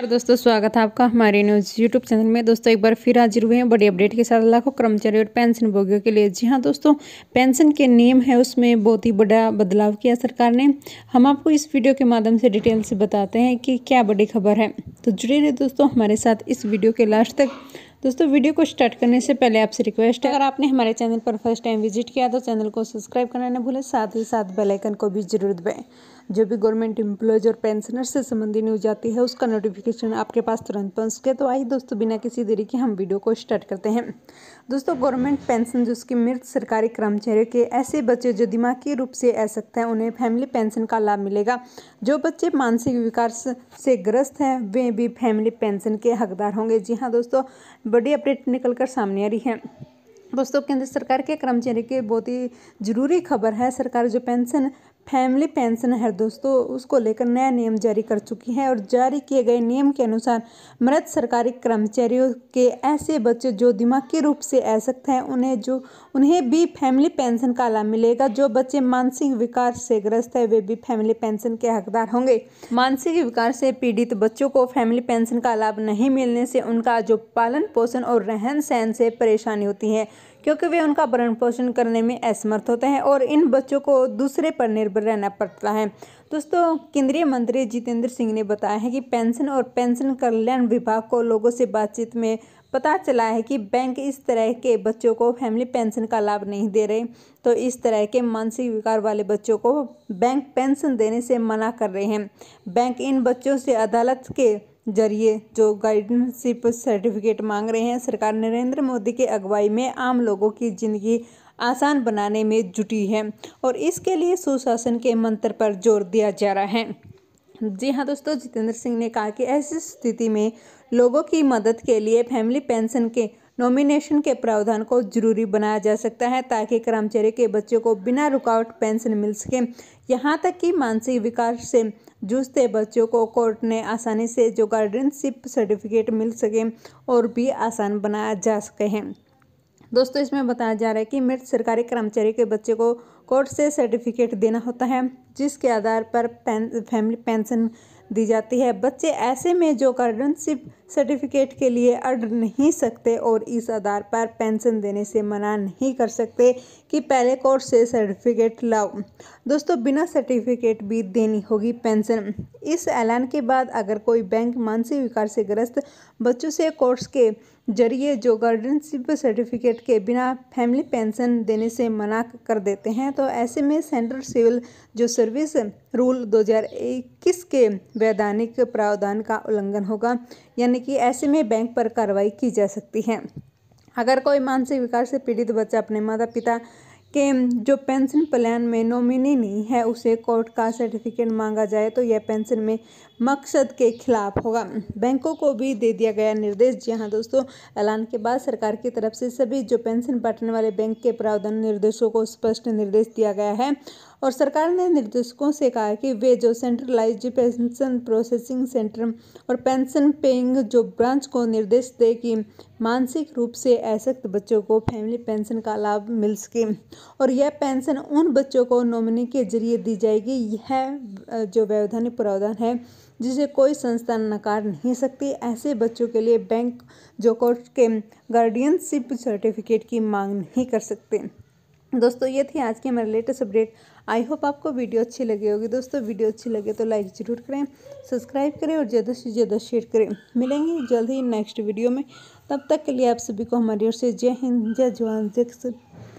नमस्कार दोस्तों स्वागत है आपका हमारे न्यूज़ यूट्यूब चैनल में दोस्तों एक बार फिर हाजिर हुए हैं बड़ी अपडेट के साथ लाखों कर्मचारी और पेंशन भोगियों के लिए जी हाँ दोस्तों पेंशन के नियम है उसमें बहुत ही बड़ा बदलाव किया सरकार ने हम आपको इस वीडियो के माध्यम से डिटेल से बताते हैं कि क्या बड़ी खबर है तो जुड़े रहे दोस्तों हमारे साथ इस वीडियो के लास्ट तक दोस्तों वीडियो को स्टार्ट करने से पहले आपसे रिक्वेस्ट है अगर आपने हमारे चैनल पर फर्स्ट टाइम विजिट किया तो चैनल को सब्सक्राइब करना ना भूलें साथ ही साथ बेलाइकन को भी जरूर दबाएँ जो भी गवर्नमेंट एम्प्लॉयज और पेंशनर से संबंधित न्यूज आती है उसका नोटिफिकेशन आपके पास तुरंत पहुँच सके तो आइए दोस्तों बिना किसी देरी के हम वीडियो को स्टार्ट करते हैं दोस्तों गवर्नमेंट पेंशन जो उसकी मृत सरकारी कर्मचारियों के ऐसे बच्चे जो दिमागी रूप से असक्त हैं उन्हें फैमिली पेंशन का लाभ मिलेगा जो बच्चे मानसिक विकास से ग्रस्त हैं वे भी फैमिली पेंशन के हकदार होंगे जी हाँ दोस्तों बड़ी अपडेट निकल कर सामने आ रही है दोस्तों केंद्र सरकार के कर्मचारी के बहुत ही ज़रूरी खबर है सरकार जो पेंशन फैमिली पेंशन है दोस्तों उसको लेकर नया नियम जारी कर चुकी है और जारी किए गए नियम के अनुसार मृत सरकारी कर्मचारियों के ऐसे बच्चे जो दिमागी रूप से अशक्त हैं उन्हें जो उन्हें भी फैमिली पेंशन का लाभ मिलेगा जो बच्चे मानसिक विकार से ग्रस्त है वे भी फैमिली पेंशन के हकदार होंगे मानसिक विकार से पीड़ित बच्चों को फैमिली पेंशन का लाभ नहीं मिलने से उनका जो पालन पोषण और रहन सहन से परेशानी होती है क्योंकि वे उनका भरण पोषण करने में असमर्थ होते हैं और इन बच्चों को दूसरे पर निर्भर रहना पड़ता है दोस्तों केंद्रीय मंत्री जितेंद्र सिंह ने बताया है कि पेंशन और पेंशन कल्याण विभाग को लोगों से बातचीत में पता चला है कि बैंक इस तरह के बच्चों को फैमिली पेंशन का लाभ नहीं दे रहे तो इस तरह के मानसिक विकार वाले बच्चों को बैंक पेंशन देने से मना कर रहे हैं बैंक इन बच्चों से अदालत के जरिए जो गाइडेंसशिप सर्टिफिकेट मांग रहे हैं सरकार नरेंद्र मोदी के अगुवाई में आम लोगों की ज़िंदगी आसान बनाने में जुटी है और इसके लिए सुशासन के मंत्र पर जोर दिया जा रहा है जी हाँ दोस्तों जितेंद्र सिंह ने कहा कि ऐसी स्थिति में लोगों की मदद के लिए फैमिली पेंशन के नॉमिनेशन के प्रावधान को जरूरी बनाया जा सकता है ताकि कर्मचारी के बच्चों को बिना रुकावट पेंशन मिल सके यहाँ तक कि मानसिक विकास से जूझते बच्चों को कोर्ट ने आसानी से जो गार्डियनशिप सर्टिफिकेट मिल सके और भी आसान बनाया जा सके हैं दोस्तों इसमें बताया जा रहा है कि मृत सरकारी कर्मचारी के बच्चे को कोर्ट से सर्टिफिकेट देना होता है जिसके आधार पर पें, फैमिली पेंशन दी जाती है बच्चे ऐसे में जो गार्डनशिप सर्टिफिकेट के लिए अड़ नहीं सकते और इस आधार पर पेंशन देने से मना नहीं कर सकते कि पहले कोर्ट से सर्टिफिकेट लाओ दोस्तों बिना सर्टिफिकेट भी देनी होगी पेंशन इस ऐलान के बाद अगर कोई बैंक मानसिक विकार से ग्रस्त बच्चों से कोर्स के जरिए जो गार्डियनशिप सर्टिफिकेट के बिना फैमिली पेंशन देने से मना कर देते हैं तो ऐसे में सेंट्रल सिविल जो सर्विस रूल 2021 के वैधानिक प्रावधान का उल्लंघन होगा यानी कि ऐसे में बैंक पर कार्रवाई की जा सकती है अगर कोई मानसिक विकार से पीड़ित बच्चा अपने माता पिता कि जो पेंशन प्लान में नॉमिनी नहीं है उसे कोर्ट का सर्टिफिकेट मांगा जाए तो यह पेंशन में मकसद के खिलाफ होगा बैंकों को भी दे दिया गया निर्देश जी हाँ दोस्तों ऐलान के बाद सरकार की तरफ से सभी जो पेंशन बांटने वाले बैंक के प्रावधान निर्देशों को स्पष्ट निर्देश दिया गया है और सरकार ने निर्देशकों से कहा कि वे जो सेंट्रलाइज पेंशन प्रोसेसिंग सेंटर और पेंशन पेइंग जो ब्रांच को निर्देश दे कि मानसिक रूप से असक्त बच्चों को फैमिली पेंशन का लाभ मिल सके और यह पेंशन उन बच्चों को नॉमिनी के जरिए दी जाएगी यह जो वैवधानिक प्रावधान है जिसे कोई संस्था नकार नहीं सकती ऐसे बच्चों के लिए बैंक जो कोर्ट के गार्डियनशिप सर्टिफिकेट की मांग नहीं कर सकते दोस्तों ये थी आज की हमारे लेटेस्ट अपडेट आई होप आपको वीडियो अच्छी लगी होगी दोस्तों वीडियो अच्छी लगे तो लाइक ज़रूर करें सब्सक्राइब करें और ज़्यादा से ज़्यादा शेयर करें मिलेंगे जल्द ही नेक्स्ट वीडियो में तब तक के लिए आप सभी को हमारी ओर से जय हिंद जय जवान जय